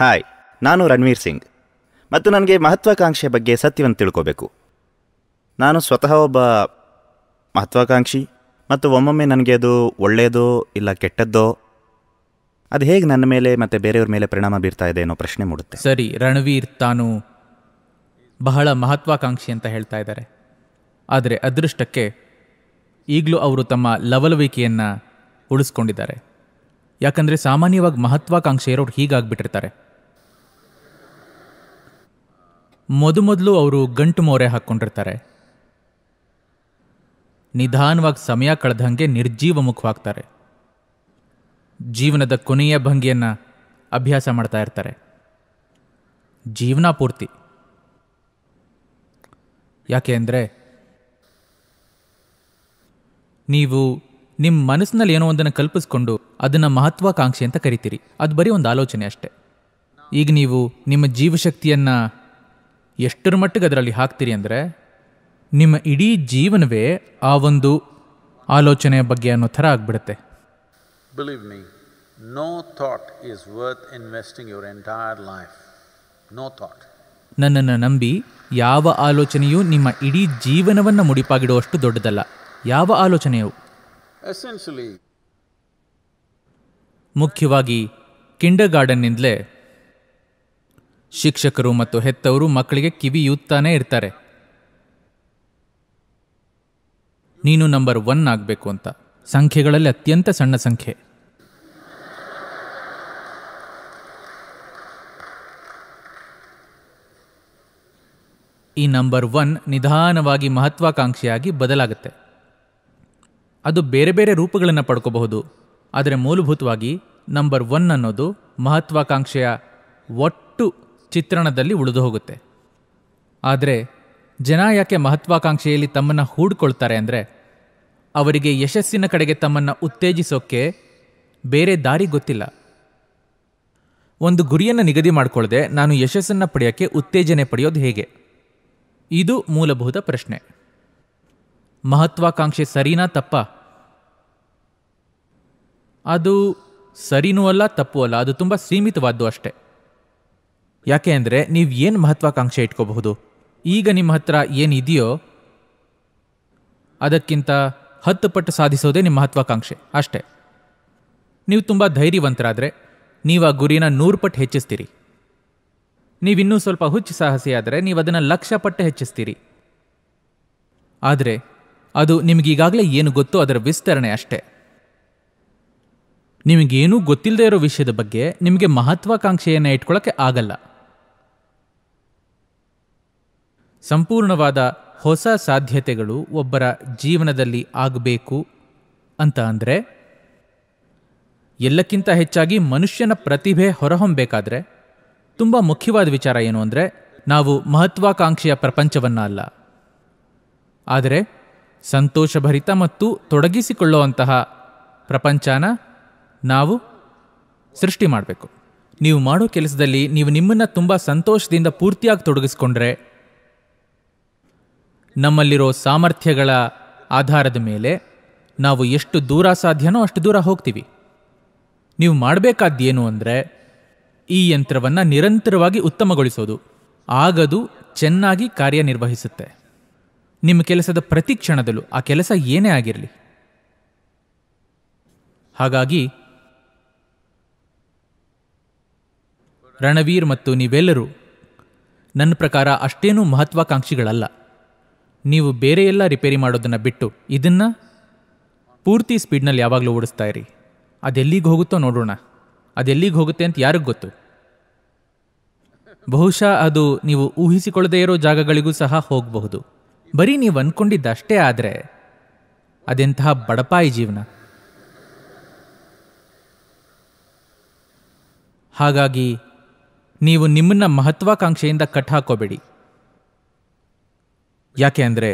hi ನಾನು ರಣವೀರ್ ಸಿಂಗ್ ಮತ್ತು ನನಗೆ ಮಹತ್ವಾಕಾಂಕ್ಷೆ ಬಗ್ಗೆ ಸತ್ಯವನ್ನು ತಿಳ್ಕೋಬೇಕು ನಾನು ಸ್ವತಃ ಒಬ್ಬ ಮಹತ್ವಾಕಾಂಕ್ಷಿ ಮತ್ತು ಒಮ್ಮೊಮ್ಮೆ ನನಗೆ ಅದು ಒಳ್ಳೆಯದೋ ಇಲ್ಲ ಕೆಟ್ಟದ್ದೋ ಅದು ಹೇಗೆ ನನ್ನ ಮೇಲೆ ಮತ್ತು ಬೇರೆಯವ್ರ ಮೇಲೆ ಪರಿಣಾಮ ಬೀರ್ತಾ ಇದೆ ಅನ್ನೋ ಪ್ರಶ್ನೆ ಮೂಡುತ್ತೆ ಸರಿ ರಣವೀರ್ ತಾನು ಬಹಳ ಮಹತ್ವಾಕಾಂಕ್ಷಿ ಅಂತ ಹೇಳ್ತಾ ಇದ್ದಾರೆ ಆದರೆ ಅದೃಷ್ಟಕ್ಕೆ ಈಗಲೂ ಅವರು ತಮ್ಮ ಲವಲವಿಕೆಯನ್ನು ಉಳಿಸ್ಕೊಂಡಿದ್ದಾರೆ ಯಾಕಂದರೆ ಸಾಮಾನ್ಯವಾಗಿ ಮಹತ್ವಾಕಾಂಕ್ಷೆ ಇರೋರು ಹೀಗಾಗ್ಬಿಟ್ಟಿರ್ತಾರೆ ಮೊದಮೊದಲು ಅವರು ಗಂಟು ಮೋರೆ ಹಾಕ್ಕೊಂಡಿರ್ತಾರೆ ನಿಧಾನವಾಗಿ ಸಮಯ ಕಳೆದಂಗೆ ನಿರ್ಜೀವ ಮುಖವಾಗ್ತಾರೆ ಜೀವನದ ಕೊನೆಯ ಭಂಗಿಯನ್ನು ಅಭ್ಯಾಸ ಮಾಡ್ತಾ ಇರ್ತಾರೆ ಜೀವನ ಪೂರ್ತಿ ಯಾಕೆ ಅಂದರೆ ನೀವು ನಿಮ್ಮ ಮನಸ್ಸಿನಲ್ಲಿ ಏನೋ ಒಂದನ್ನು ಕಲ್ಪಿಸ್ಕೊಂಡು ಅದನ್ನು ಮಹತ್ವಾಕಾಂಕ್ಷೆ ಅಂತ ಕರಿತೀರಿ ಅದು ಬರೀ ಒಂದು ಆಲೋಚನೆ ಅಷ್ಟೆ ಈಗ ನೀವು ನಿಮ್ಮ ಜೀವಶಕ್ತಿಯನ್ನು ಎಷ್ಟರ ಮಟ್ಟಿಗೆ ಅದರಲ್ಲಿ ಹಾಕ್ತೀರಿ ಅಂದರೆ ನಿಮ್ಮ ಇಡೀ ಜೀವನವೇ ಆ ಒಂದು ಆಲೋಚನೆಯ ಬಗ್ಗೆ ಅನ್ನೋ ಥರ ಆಗಿಬಿಡುತ್ತೆ believe me no thought is worth investing your entire life no thought ನನ್ನನ್ನು ನಂಬಿ ಯಾವ ಆಲೋಚನೆಯೂ ನಿಮ್ಮ ಇಡೀ ಜೀವನವನ್ನು ಮುಡಿಪಾಗಿಡುವಷ್ಟು ದೊಡ್ಡದಲ್ಲ ಯಾವ ಆಲೋಚನೆಯು ಮುಖ್ಯವಾಗಿ ಕಿಂಡರ್ ಗಾರ್ಡನ್ನಿಂದಲೇ ಶಿಕ್ಷಕರು ಮತ್ತು ಹೆತ್ತವರು ಮಕ್ಕಳಿಗೆ ಕಿವಿಯುತ್ತಾನೆ ಇರ್ತಾರೆ ನೀನು ನಂಬರ್ ಒನ್ ಆಗಬೇಕು ಅಂತ ಸಂಖ್ಯೆಗಳಲ್ಲಿ ಅತ್ಯಂತ ಸಣ್ಣ ಸಂಖ್ಯೆ ಈ ನಂಬರ್ ಒನ್ ನಿಧಾನವಾಗಿ ಮಹತ್ವಾಕಾಂಕ್ಷೆಯಾಗಿ ಬದಲಾಗುತ್ತೆ ಅದು ಬೇರೆ ಬೇರೆ ರೂಪಗಳನ್ನು ಪಡ್ಕೋಬಹುದು ಆದರೆ ಮೂಲಭೂತವಾಗಿ ನಂಬರ್ ಒನ್ ಅನ್ನೋದು ಮಹತ್ವಾಕಾಂಕ್ಷೆಯ ಒಟ್ಟು ಚಿತ್ರಣದಲ್ಲಿ ಉಳಿದು ಹೋಗುತ್ತೆ ಆದರೆ ಜನ ಯಾಕೆ ಮಹತ್ವಾಕಾಂಕ್ಷೆಯಲ್ಲಿ ತಮ್ಮನ್ನು ಹೂಡ್ಕೊಳ್ತಾರೆ ಅಂದರೆ ಅವರಿಗೆ ಯಶಸ್ಸಿನ ಕಡೆಗೆ ತಮ್ಮನ್ನು ಉತ್ತೇಜಿಸೋಕ್ಕೆ ಬೇರೆ ದಾರಿ ಗೊತ್ತಿಲ್ಲ ಒಂದು ಗುರಿಯನ್ನು ನಿಗದಿ ಮಾಡಿಕೊಳ್ಳದೆ ನಾನು ಯಶಸ್ಸನ್ನು ಪಡೆಯೋಕ್ಕೆ ಉತ್ತೇಜನೆ ಪಡೆಯೋದು ಹೇಗೆ ಇದು ಮೂಲಭೂತ ಪ್ರಶ್ನೆ ಮಹತ್ವಾಕಾಂಕ್ಷೆ ಸರಿನಾ ತಪ್ಪ ಅದು ಸರಿನೂ ಅಲ್ಲ ತಪ್ಪು ಅಲ್ಲ ಅದು ತುಂಬ ಸೀಮಿತವಾದ್ದು ಅಷ್ಟೆ ಯಾಕೆ ಅಂದರೆ ನೀವು ಏನು ಮಹತ್ವಾಕಾಂಕ್ಷೆ ಇಟ್ಕೋಬಹುದು ಈಗ ನಿಮ್ಮ ಹತ್ರ ಏನಿದೆಯೋ ಅದಕ್ಕಿಂತ ಹತ್ತು ಪಟ್ಟು ಸಾಧಿಸೋದೇ ನಿಮ್ಮ ಮಹತ್ವಾಕಾಂಕ್ಷೆ ಅಷ್ಟೇ ನೀವು ತುಂಬ ಧೈರ್ಯವಂತರಾದರೆ ನೀವು ಆ ಗುರಿನ ನೂರು ಪಟ್ಟು ಹೆಚ್ಚಿಸ್ತೀರಿ ನೀವಿನ್ನೂ ಸ್ವಲ್ಪ ಹುಚ್ಚು ಸಾಹಸಿಯಾದರೆ ನೀವು ಅದನ್ನು ಲಕ್ಷ ಪಟ್ಟು ಹೆಚ್ಚಿಸ್ತೀರಿ ಆದರೆ ಅದು ನಿಮಗೀಗಾಗಲೇ ಏನು ಗೊತ್ತೋ ಅದರ ವಿಸ್ತರಣೆ ಅಷ್ಟೇ ನಿಮಗೇನೂ ಗೊತ್ತಿಲ್ಲದೆ ಇರೋ ವಿಷಯದ ಬಗ್ಗೆ ನಿಮಗೆ ಮಹತ್ವಾಕಾಂಕ್ಷೆಯನ್ನು ಇಟ್ಕೊಳ್ಳೋಕ್ಕೆ ಆಗಲ್ಲ ಸಂಪೂರ್ಣವಾದ ಹೊಸ ಸಾಧ್ಯತೆಗಳು ಒಬ್ಬರ ಜೀವನದಲ್ಲಿ ಆಗಬೇಕು ಅಂತ ಅಂದರೆ ಎಲ್ಲಕ್ಕಿಂತ ಹೆಚ್ಚಾಗಿ ಮನುಷ್ಯನ ಪ್ರತಿಭೆ ಹೊರಹೊಮ್ಮಬೇಕಾದ್ರೆ ತುಂಬ ಮುಖ್ಯವಾದ ವಿಚಾರ ಏನು ಅಂದರೆ ನಾವು ಮಹತ್ವಾಕಾಂಕ್ಷೆಯ ಪ್ರಪಂಚವನ್ನ ಅಲ್ಲ ಆದರೆ ಸಂತೋಷಭರಿತ ಮತ್ತು ತೊಡಗಿಸಿಕೊಳ್ಳುವಂತಹ ಪ್ರಪಂಚನ ನಾವು ಸೃಷ್ಟಿ ಮಾಡಬೇಕು ನೀವು ಮಾಡೋ ಕೆಲಸದಲ್ಲಿ ನೀವು ನಿಮ್ಮನ್ನು ತುಂಬ ಸಂತೋಷದಿಂದ ಪೂರ್ತಿಯಾಗಿ ತೊಡಗಿಸ್ಕೊಂಡ್ರೆ ನಮ್ಮಲ್ಲಿರೋ ಸಾಮರ್ಥ್ಯಗಳ ಆಧಾರದ ಮೇಲೆ ನಾವು ಎಷ್ಟು ದೂರ ಸಾಧ್ಯನೋ ಅಷ್ಟು ದೂರ ಹೋಗ್ತೀವಿ ನೀವು ಮಾಡಬೇಕಾದ್ದೇನು ಅಂದರೆ ಈ ಯಂತ್ರವನ್ನು ನಿರಂತರವಾಗಿ ಉತ್ತಮಗೊಳಿಸೋದು ಆಗದು ಚೆನ್ನಾಗಿ ಕಾರ್ಯನಿರ್ವಹಿಸುತ್ತೆ ನಿಮ್ಮ ಕೆಲಸದ ಪ್ರತಿ ಕ್ಷಣದಲ್ಲೂ ಆ ಕೆಲಸ ಏನೇ ಆಗಿರಲಿ ಹಾಗಾಗಿ ರಣವೀರ್ ಮತ್ತು ನೀವೆಲ್ಲರೂ ನನ್ನ ಪ್ರಕಾರ ಅಷ್ಟೇನೂ ಮಹತ್ವಾಕಾಂಕ್ಷಿಗಳಲ್ಲ ನೀವು ಬೇರೆ ಎಲ್ಲ ರಿಪೇರಿ ಮಾಡೋದನ್ನು ಬಿಟ್ಟು ಇದನ್ನು ಪೂರ್ತಿ ಸ್ಪೀಡ್ನಲ್ಲಿ ಯಾವಾಗಲೂ ಓಡಿಸ್ತಾ ಇರಿ ಅದೆಲ್ಲಿಗೆ ಹೋಗುತ್ತೋ ನೋಡೋಣ ಅದೆಲ್ಲಿಗೆ ಹೋಗುತ್ತೆ ಅಂತ ಯಾರಿಗೂ ಗೊತ್ತು ಬಹುಶಃ ಅದು ನೀವು ಊಹಿಸಿಕೊಳ್ಳದೇ ಇರೋ ಜಾಗಗಳಿಗೂ ಸಹ ಹೋಗಬಹುದು ಬರೀ ನೀವು ಅಂದ್ಕೊಂಡಿದ್ದಷ್ಟೇ ಆದರೆ ಅದೆಂತಹ ಬಡಪಾಯಿ ಜೀವನ ಹಾಗಾಗಿ ನೀವು ನಿಮ್ಮನ್ನ ಮಹತ್ವಾಕಾಂಕ್ಷೆಯಿಂದ ಕಟ್ ಹಾಕೋಬೇಡಿ ಯಾಕೆ ಅಂದರೆ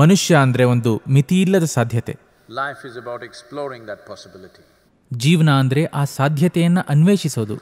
ಮನುಷ್ಯ ಅಂದರೆ ಒಂದು ಮಿತಿ ಇಲ್ಲದ ಸಾಧ್ಯತೆ life is about exploring that possibility ಜೀವನ ಅಂದರೆ ಆ ಸಾಧ್ಯತೆಯನ್ನು ಅನ್ವೇಷಿಸೋದು